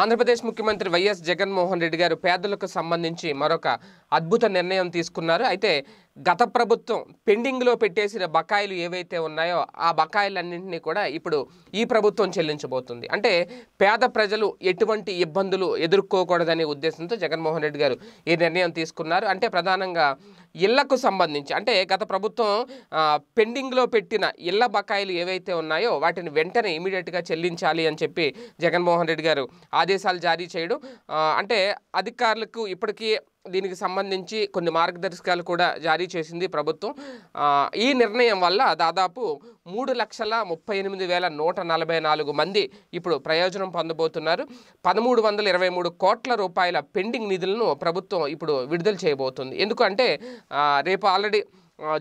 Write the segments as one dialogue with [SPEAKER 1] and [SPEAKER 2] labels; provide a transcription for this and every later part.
[SPEAKER 1] ఆంధ్రప్రదేశ్ ముఖ్యమంత్రి వైఎస్ జగన్మోహన్ రెడ్డి గారు పేదలకు సంబంధించి మరొక అద్భుత నిర్ణయం తీసుకున్నారు అయితే గత ప్రభుత్వం పెండింగ్లో పెట్టేసిన బకాయిలు ఏవైతే ఉన్నాయో ఆ బకాయిలన్నింటినీ కూడా ఇప్పుడు ఈ ప్రభుత్వం చెల్లించబోతుంది అంటే పేద ప్రజలు ఎటువంటి ఇబ్బందులు ఎదుర్కోకూడదనే ఉద్దేశంతో జగన్మోహన్ రెడ్డి గారు ఈ నిర్ణయం తీసుకున్నారు అంటే ప్రధానంగా ఇళ్లకు సంబంధించి అంటే గత ప్రభుత్వం పెండింగ్లో పెట్టిన ఇళ్ల బకాయిలు ఏవైతే ఉన్నాయో వాటిని వెంటనే ఇమీడియట్గా చెల్లించాలి అని చెప్పి జగన్మోహన్ రెడ్డి గారు ఆదేశాలు జారీ చేయడం అంటే అధికారులకు ఇప్పటికీ దీనికి సంబంధించి కొన్ని మార్గదర్శకాలు కూడా జారీ చేసింది ప్రభుత్వం ఈ నిర్ణయం వల్ల దాదాపు మూడు లక్షల ముప్పై ఎనిమిది వేల నూట నలభై నాలుగు మంది ఇప్పుడు ప్రయోజనం పొందబోతున్నారు పదమూడు వందల ఇరవై మూడు కోట్ల రూపాయల పెండింగ్ నిధులను ప్రభుత్వం ఇప్పుడు విడుదల చేయబోతుంది ఎందుకంటే రేపు ఆల్రెడీ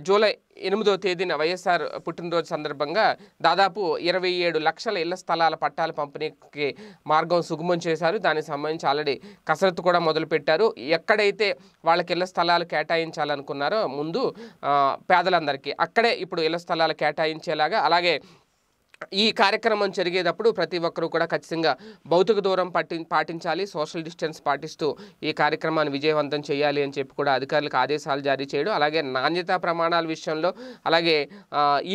[SPEAKER 1] జూలై ఎనిమిదో తేదీన వైఎస్ఆర్ పుట్టినరోజు సందర్భంగా దాదాపు ఇరవై ఏడు లక్షల ఇళ్ల స్థలాల పట్టాల పంపిణీకి మార్గం సుగమం చేశారు దానికి సంబంధించి ఆల్రెడీ కసరత్తు కూడా మొదలుపెట్టారు ఎక్కడైతే వాళ్ళకి ఇళ్ల స్థలాలు కేటాయించాలనుకున్నారో ముందు పేదలందరికీ అక్కడే ఇప్పుడు ఇళ్ల స్థలాలు కేటాయించేలాగా అలాగే ఈ కార్యక్రమం జరిగేటప్పుడు ప్రతి ఒక్కరూ కూడా ఖచ్చితంగా భౌతిక దూరం పాటి పాటించాలి సోషల్ డిస్టెన్స్ పాటిస్తూ ఈ కార్యక్రమాన్ని విజయవంతం చేయాలి అని చెప్పి కూడా అధికారులకు ఆదేశాలు జారీ చేయడం అలాగే నాణ్యతా ప్రమాణాల విషయంలో అలాగే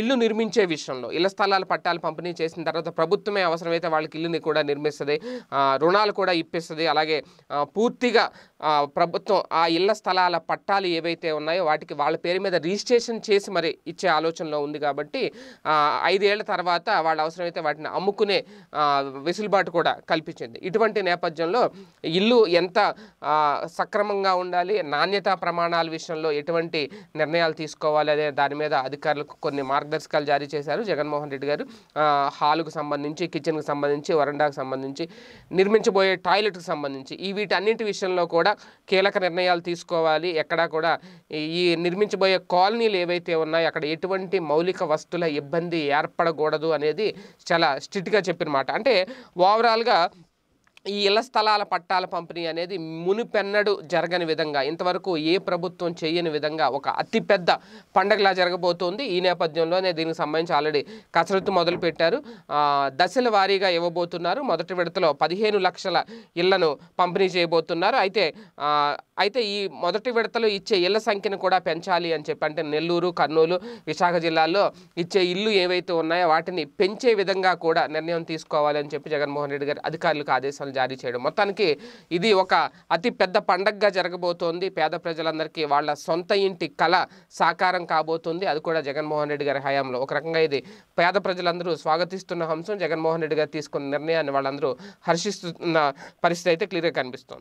[SPEAKER 1] ఇల్లు నిర్మించే విషయంలో ఇళ్ల స్థలాలు పట్టాలు పంపిణీ చేసిన తర్వాత ప్రభుత్వమే అవసరమైతే వాళ్ళకి ఇల్లుని కూడా నిర్మిస్తుంది రుణాలు కూడా ఇప్పిస్తుంది అలాగే పూర్తిగా ప్రభుత్వం ఆ ఇళ్ల స్థలాల పట్టాలు ఏవైతే ఉన్నాయో వాటికి వాళ్ళ పేరు మీద రిజిస్ట్రేషన్ చేసి మరి ఇచ్చే ఆలోచనలో ఉంది కాబట్టి ఐదేళ్ల తర్వాత వాళ్ళ అవసరమైతే వాటిని అమ్ముకునే వెసులుబాటు కూడా కల్పించింది ఇటువంటి నేపథ్యంలో ఇల్లు ఎంత సక్రమంగా ఉండాలి నాణ్యతా ప్రమాణాల విషయంలో ఎటువంటి నిర్ణయాలు తీసుకోవాలి అనే దాని మీద అధికారులకు కొన్ని మార్గదర్శకాలు జారీ చేశారు జగన్మోహన్ రెడ్డి గారు హాలుకు సంబంధించి కిచెన్కి సంబంధించి వరండాకు సంబంధించి నిర్మించబోయే టాయిలెట్కి సంబంధించి ఈ వీటన్నింటి విషయంలో కూడా కీలక నిర్ణయాలు తీసుకోవాలి ఎక్కడా కూడా ఈ నిర్మించబోయే కాలనీలు ఏవైతే ఉన్నాయో అక్కడ ఎటువంటి మౌలిక వస్తువుల ఇబ్బంది ఏర్పడకూడదు అని అనేది చాలా స్ట్రిక్ట్గా చెప్పినమాట అంటే ఓవరాల్గా ఈ ఇళ్ల స్థలాల పట్టాల పంపిణీ అనేది మునిపెన్నడు జరగని విధంగా ఇంతవరకు ఏ ప్రభుత్వం చేయని విధంగా ఒక అతిపెద్ద పండగలా జరగబోతోంది ఈ నేపథ్యంలోనే దీనికి సంబంధించి ఆల్రెడీ కసరత్తు మొదలుపెట్టారు దశల వారీగా ఇవ్వబోతున్నారు మొదటి విడతలో పదిహేను లక్షల ఇళ్లను పంపిణీ చేయబోతున్నారు అయితే అయితే ఈ మొదటి విడతలో ఇచ్చే ఇళ్ల సంఖ్యను కూడా పెంచాలి అని చెప్పి అంటే నెల్లూరు కర్నూలు విశాఖ జిల్లాల్లో ఇచ్చే ఇల్లు ఏవైతే ఉన్నాయో వాటిని పెంచే విధంగా కూడా నిర్ణయం తీసుకోవాలని చెప్పి జగన్మోహన్ రెడ్డి గారు అధికారులకు ఆదేశాలు జారీ చేయడం మొత్తానికి ఇది ఒక అతి పెద్ద పండగగా జరగబోతోంది పేద ప్రజలందరికీ వాళ్ళ సొంత ఇంటి కళ సాకారం కాబోతుంది అది కూడా జగన్మోహన్ రెడ్డి గారి హయాంలో ఒక రకంగా ఇది పేద ప్రజలందరూ స్వాగతిస్తున్న అంశం జగన్మోహన్ రెడ్డి గారు తీసుకున్న నిర్ణయాన్ని వాళ్ళందరూ హర్షిస్తున్న పరిస్థితి అయితే క్లియర్గా కనిపిస్తుంది